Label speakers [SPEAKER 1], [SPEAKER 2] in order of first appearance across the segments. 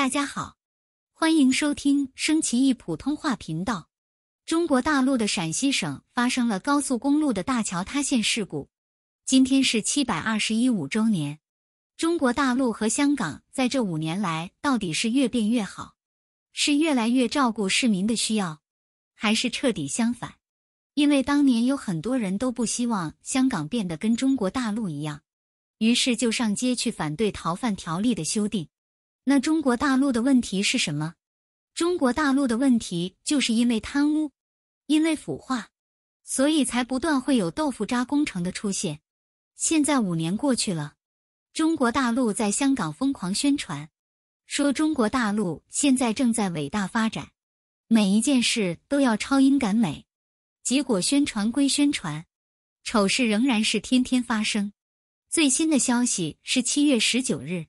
[SPEAKER 1] 大家好，欢迎收听升旗易普通话频道。中国大陆的陕西省发生了高速公路的大桥塌陷事故。今天是七百二十一五周年。中国大陆和香港在这五年来到底是越变越好，是越来越照顾市民的需要，还是彻底相反？因为当年有很多人都不希望香港变得跟中国大陆一样，于是就上街去反对逃犯条例的修订。那中国大陆的问题是什么？中国大陆的问题就是因为贪污，因为腐化，所以才不断会有豆腐渣工程的出现。现在五年过去了，中国大陆在香港疯狂宣传，说中国大陆现在正在伟大发展，每一件事都要超英赶美。结果宣传归宣传，丑事仍然是天天发生。最新的消息是七月十九日。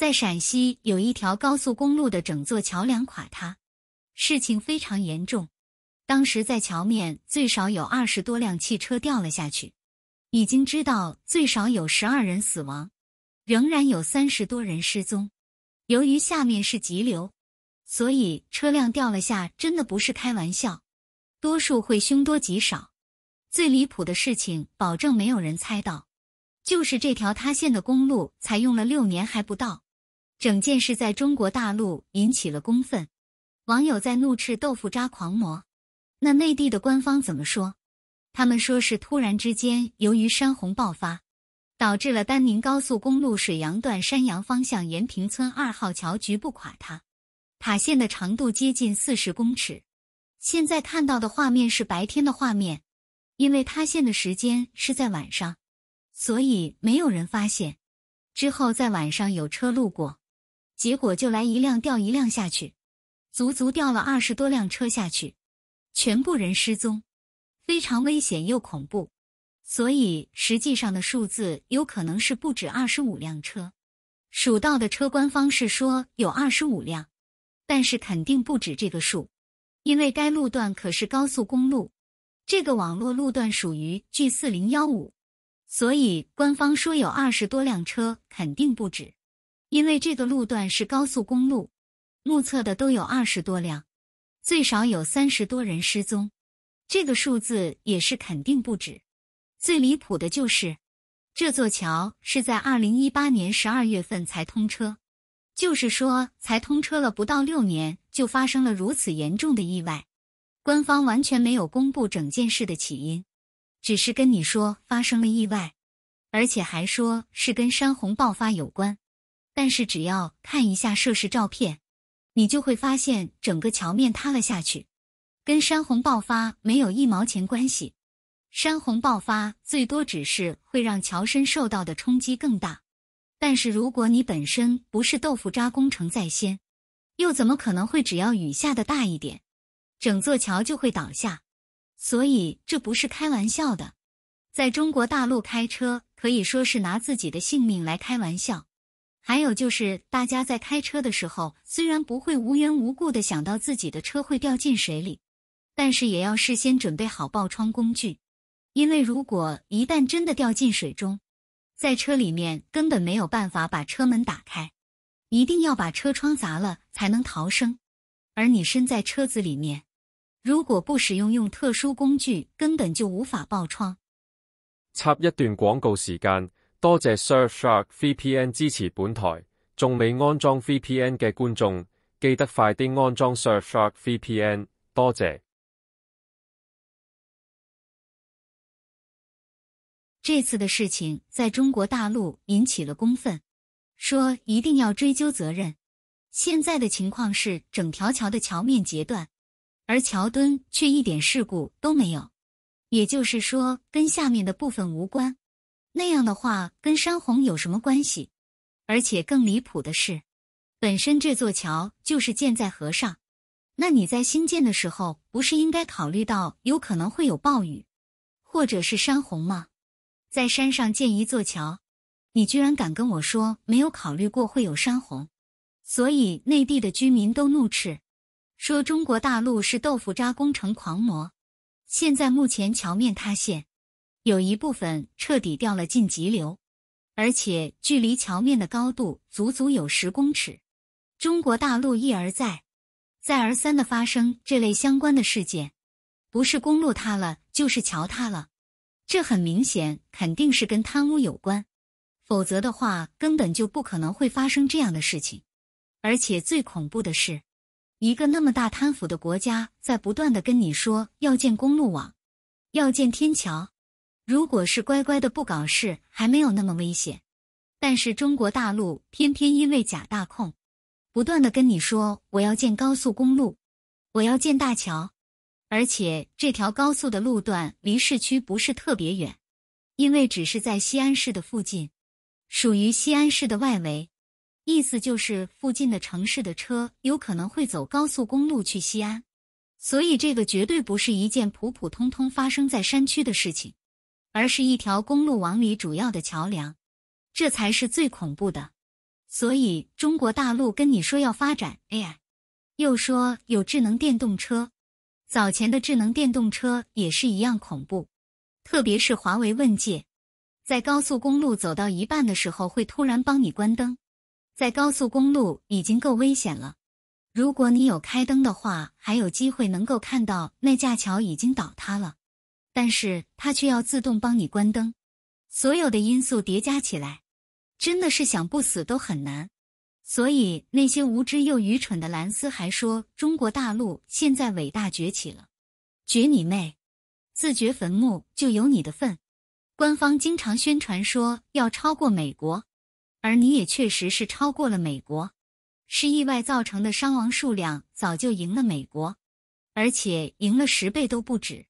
[SPEAKER 1] 在陕西有一条高速公路的整座桥梁垮塌，事情非常严重。当时在桥面最少有二十多辆汽车掉了下去，已经知道最少有十二人死亡，仍然有三十多人失踪。由于下面是急流，所以车辆掉了下真的不是开玩笑，多数会凶多吉少。最离谱的事情，保证没有人猜到，就是这条塌陷的公路才用了六年还不到。整件事在中国大陆引起了公愤，网友在怒斥豆腐渣狂魔。那内地的官方怎么说？他们说是突然之间，由于山洪爆发，导致了丹宁高速公路水阳段山阳方向延平村二号桥局部垮塌，塌陷的长度接近四十公尺。现在看到的画面是白天的画面，因为塌陷的时间是在晚上，所以没有人发现。之后在晚上有车路过。结果就来一辆掉一辆下去，足足掉了二十多辆车下去，全部人失踪，非常危险又恐怖，所以实际上的数字有可能是不止二十五辆车。蜀道的车官方是说有二十五辆，但是肯定不止这个数，因为该路段可是高速公路，这个网络路段属于 G4015，所以官方说有二十多辆车肯定不止。因为这个路段是高速公路，目测的都有二十多辆，最少有三十多人失踪，这个数字也是肯定不止。最离谱的就是，这座桥是在二零一八年十二月份才通车，就是说才通车了不到六年，就发生了如此严重的意外。官方完全没有公布整件事的起因，只是跟你说发生了意外，而且还说是跟山洪爆发有关。但是只要看一下涉事照片，你就会发现整个桥面塌了下去，跟山洪爆发没有一毛钱关系。山洪爆发最多只是会让桥身受到的冲击更大。但是如果你本身不是豆腐渣工程在先，又怎么可能会只要雨下的大一点，整座桥就会倒下？所以这不是开玩笑的。在中国大陆开车可以说是拿自己的性命来开玩笑。还有就是，大家在开车的时候，虽然不会无缘无故的想到自己的车会掉进水里，但是也要事先准备好爆窗工具，因为如果一旦真的掉进水中，在车里面根本没有办法把车门打开，一定要把车窗砸了才能逃生。而你身在车子里面，如果不使用用特殊工具，根本就无法爆窗。插一段广告时间。多谢 Surfshark VPN 支持本台，仲未安装 VPN 嘅观众记得快啲安装 Surfshark VPN。多谢。这次的事情在中国大陆引起了公愤，说一定要追究责任。现在的情况是整条桥的桥面截断，而桥墩却一点事故都没有，也就是说跟下面的部分无关。那样的话，跟山洪有什么关系？而且更离谱的是，本身这座桥就是建在河上，那你在新建的时候，不是应该考虑到有可能会有暴雨，或者是山洪吗？在山上建一座桥，你居然敢跟我说没有考虑过会有山洪？所以内地的居民都怒斥，说中国大陆是豆腐渣工程狂魔。现在目前桥面塌陷。有一部分彻底掉了进急流，而且距离桥面的高度足足有十公尺。中国大陆一而再，再而三的发生这类相关的事件，不是公路塌了就是桥塌了。这很明显肯定是跟贪污有关，否则的话根本就不可能会发生这样的事情。而且最恐怖的是，一个那么大贪腐的国家，在不断的跟你说要建公路网，要建天桥。如果是乖乖的不搞事，还没有那么危险。但是中国大陆偏偏因为假大空，不断的跟你说我要建高速公路，我要建大桥，而且这条高速的路段离市区不是特别远，因为只是在西安市的附近，属于西安市的外围，意思就是附近的城市的车有可能会走高速公路去西安，所以这个绝对不是一件普普通通发生在山区的事情。而是一条公路网里主要的桥梁，这才是最恐怖的。所以中国大陆跟你说要发展，AI，又说有智能电动车。早前的智能电动车也是一样恐怖，特别是华为问界，在高速公路走到一半的时候会突然帮你关灯。在高速公路已经够危险了，如果你有开灯的话，还有机会能够看到那架桥已经倒塌了。但是它却要自动帮你关灯，所有的因素叠加起来，真的是想不死都很难。所以那些无知又愚蠢的蓝丝还说中国大陆现在伟大崛起了，掘你妹，自掘坟墓就有你的份。官方经常宣传说要超过美国，而你也确实是超过了美国，是意外造成的伤亡数量早就赢了美国，而且赢了十倍都不止。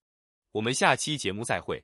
[SPEAKER 1] 我们下期节目再会。